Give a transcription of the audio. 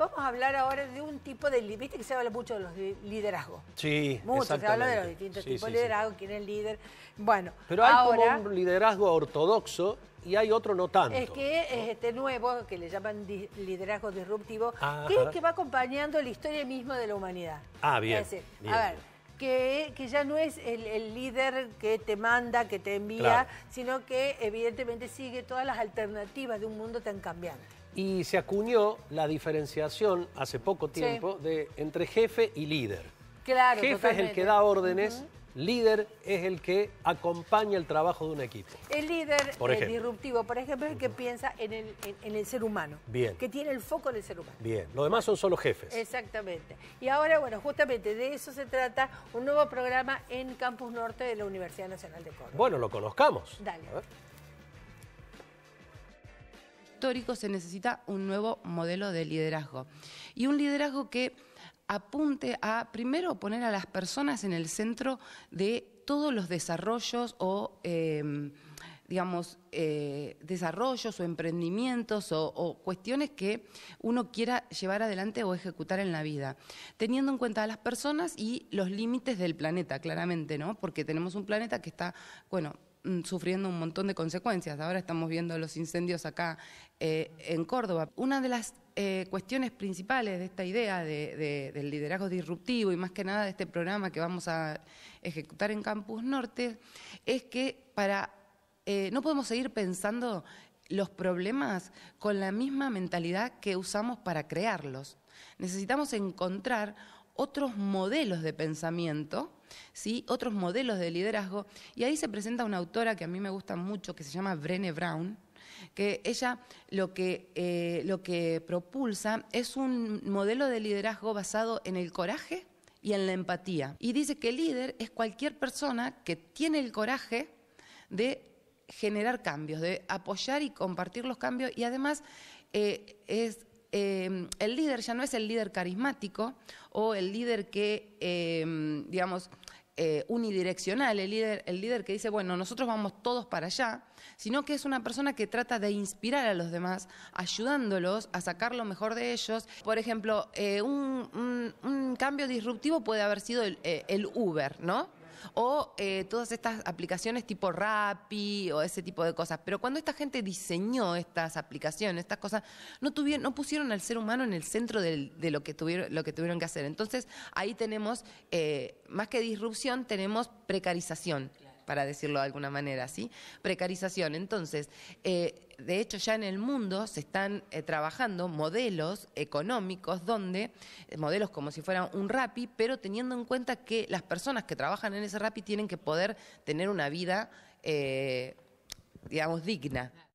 Vamos a hablar ahora de un tipo de... Viste que se habla mucho de los liderazgos. Sí, Mucho, se habla de los distintos tipos de liderazgo, quién es el líder. Bueno, Pero hay ahora, como un liderazgo ortodoxo y hay otro no tanto. Es que es este nuevo, que le llaman liderazgo disruptivo, ah, que es que va acompañando la historia misma de la humanidad. Ah, bien. a ver, que, ya no es el, líder que te manda, que te envía, sino que evidentemente sigue todas las alternativas de un mundo tan cambiante y se acuñó la diferenciación hace poco tiempo de entre jefe y líder. Claro, jefe es el que da órdenes. Líder es el que acompaña el trabajo de un equipo. El líder por eh, disruptivo, por ejemplo, es el que piensa en el, ser humano. Bien. Que tiene el foco del ser humano. Bien. Los demás son solo jefes. Exactamente. Y ahora, bueno, justamente de eso se trata un nuevo programa en Campus Norte de la Universidad Nacional de Córdoba. Bueno, lo conozcamos. Dale se necesita un nuevo modelo de liderazgo. Y un liderazgo que apunte a, primero, poner a las personas en el centro de todos los desarrollos o, em, digamos, eh, desarrollos o emprendimientos o, o, cuestiones que uno quiera llevar adelante o ejecutar en la vida, teniendo en cuenta a las personas y los límites del planeta, claramente, ¿no? Porque tenemos un planeta que está, bueno, Mm, sufriendo un montón de consecuencias. Ahora estamos viendo los incendios acá eh, en Córdoba. Una de las eh, cuestiones principales de esta idea del liderazgo disruptivo y más que nada de este programa que vamos a ejecutar en Campus Norte es que para eh, no podemos seguir pensando los problemas con la misma mentalidad que usamos para crearlos. Necesitamos encontrar otros modelos de pensamiento ¿sí? otros modelos de liderazgo. Y ahí se presenta una autora que a mí me gusta mucho, que se llama Brené Brown, que ella eh, lo que, propulsa es un modelo de liderazgo basado en el coraje y en la empatía. Y dice que el líder es cualquier persona que tiene el coraje de generar cambios, de apoyar y compartir los cambios y además eh, es Em, el líder ya no es el líder carismático o el líder que, em, digamos, eh, unidireccional, el líder, el líder que dice, bueno, nosotros vamos todos para allá, sino que es una persona que trata de inspirar a los demás, ayudándolos a sacar lo mejor de ellos. Por ejemplo, eh, un, cambio disruptivo puede haber sido el eh, Uber, ¿no? o eh, todas estas aplicaciones tipo Rappi o ese tipo de cosas. Pero cuando esta gente diseñó estas aplicaciones, estas cosas, no, tuvieron, no pusieron al ser humano en el centro de lo que, tuvieron, lo que tuvieron que hacer. Entonces ahí tenemos, eh, más que disrupción, tenemos precarización para decirlo de alguna manera, ¿sí? Precarización. Entonces, eh, de hecho ya en el mundo se están eh, trabajando modelos económicos donde, eh, modelos como si fueran un RAPI, pero teniendo en cuenta que las personas que trabajan en ese RAPI tienen que poder tener una vida, digamos, digna.